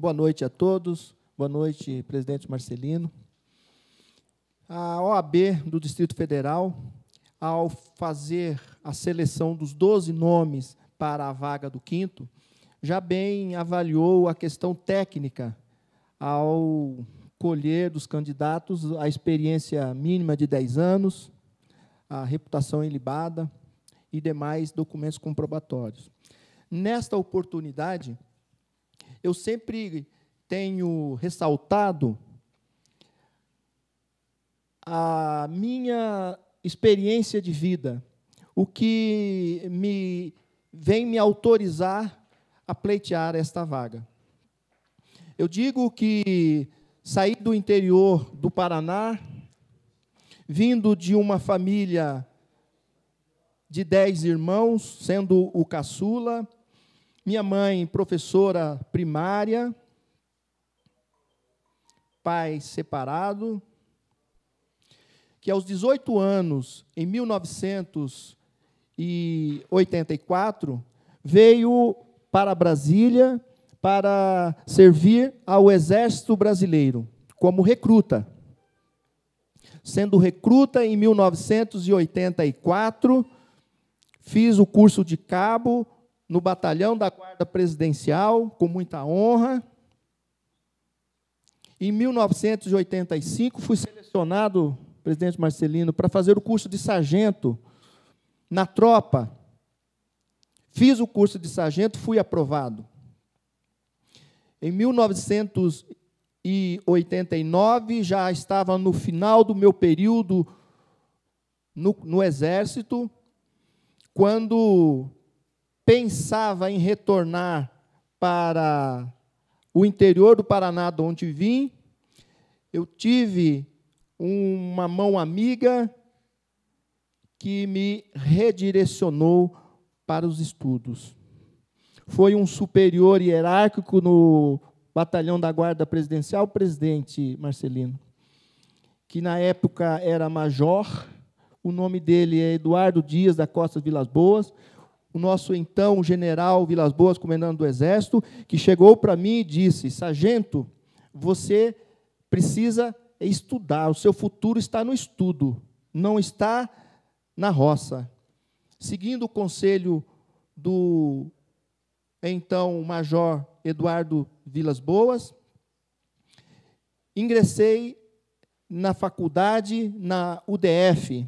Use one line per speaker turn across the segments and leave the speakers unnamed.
Boa noite a todos. Boa noite, presidente Marcelino. A OAB do Distrito Federal, ao fazer a seleção dos 12 nomes para a vaga do quinto, já bem avaliou a questão técnica ao colher dos candidatos a experiência mínima de 10 anos, a reputação ilibada e demais documentos comprobatórios. Nesta oportunidade, eu sempre tenho ressaltado a minha experiência de vida, o que me vem me autorizar a pleitear esta vaga. Eu digo que saí do interior do Paraná, vindo de uma família de dez irmãos, sendo o caçula, minha mãe, professora primária, pai separado, que aos 18 anos, em 1984, veio para Brasília para servir ao Exército Brasileiro como recruta. Sendo recruta em 1984, fiz o curso de cabo no batalhão da Guarda Presidencial, com muita honra. Em 1985, fui selecionado, presidente Marcelino, para fazer o curso de sargento na tropa. Fiz o curso de sargento, fui aprovado. Em 1989, já estava no final do meu período no, no Exército, quando pensava em retornar para o interior do Paraná, de onde vim, eu tive uma mão amiga que me redirecionou para os estudos. Foi um superior hierárquico no batalhão da Guarda Presidencial, o presidente Marcelino, que na época era major, o nome dele é Eduardo Dias da Costa Vilas Boas, o nosso então general Vilas Boas, comandante do Exército, que chegou para mim e disse: Sargento, você precisa estudar, o seu futuro está no estudo, não está na roça. Seguindo o conselho do então Major Eduardo Vilas Boas, ingressei na faculdade, na UDF,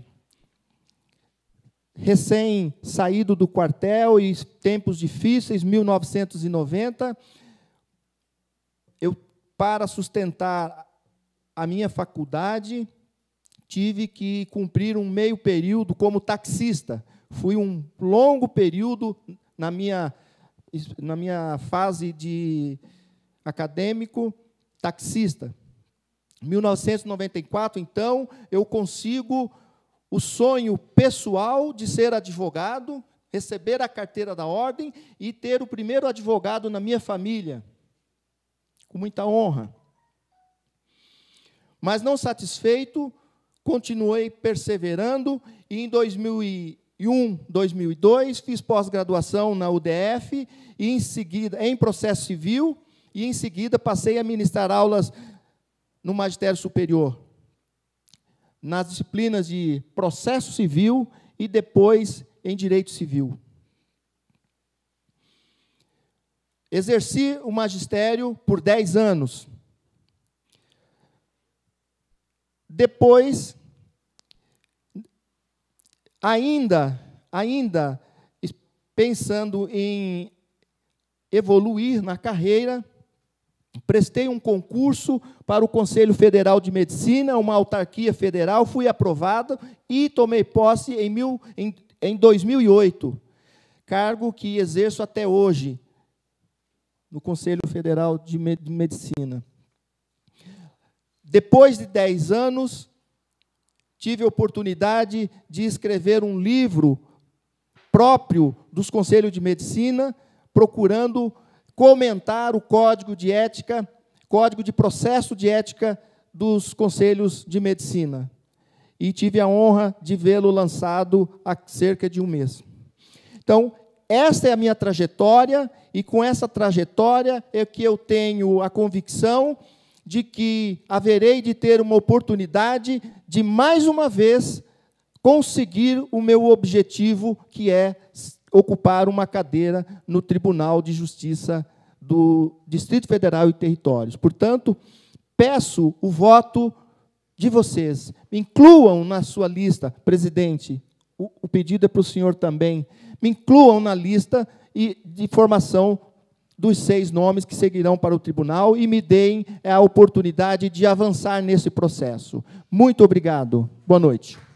recém saído do quartel e tempos difíceis, 1990, eu para sustentar a minha faculdade, tive que cumprir um meio período como taxista. Fui um longo período na minha na minha fase de acadêmico taxista. 1994, então, eu consigo o sonho pessoal de ser advogado, receber a carteira da ordem e ter o primeiro advogado na minha família, com muita honra. Mas não satisfeito, continuei perseverando e em 2001, 2002 fiz pós-graduação na UDF e em seguida em processo civil e em seguida passei a ministrar aulas no magistério superior nas disciplinas de processo civil e depois em direito civil. Exerci o magistério por 10 anos. Depois, ainda, ainda pensando em evoluir na carreira, Prestei um concurso para o Conselho Federal de Medicina, uma autarquia federal, fui aprovado e tomei posse em, mil, em, em 2008, cargo que exerço até hoje no Conselho Federal de Medicina. Depois de 10 anos, tive a oportunidade de escrever um livro próprio dos Conselhos de Medicina, procurando comentar o código de ética, código de processo de ética dos conselhos de medicina. E tive a honra de vê-lo lançado há cerca de um mês. Então, esta é a minha trajetória, e com essa trajetória é que eu tenho a convicção de que haverei de ter uma oportunidade de, mais uma vez, conseguir o meu objetivo, que é ocupar uma cadeira no Tribunal de Justiça do Distrito Federal e Territórios. Portanto, peço o voto de vocês. Me incluam na sua lista, presidente. O, pedido é para o senhor também. Me incluam na lista e, de formação dos seis nomes que seguirão para o tribunal e me deem a oportunidade de avançar nesse processo. Muito obrigado. Boa noite.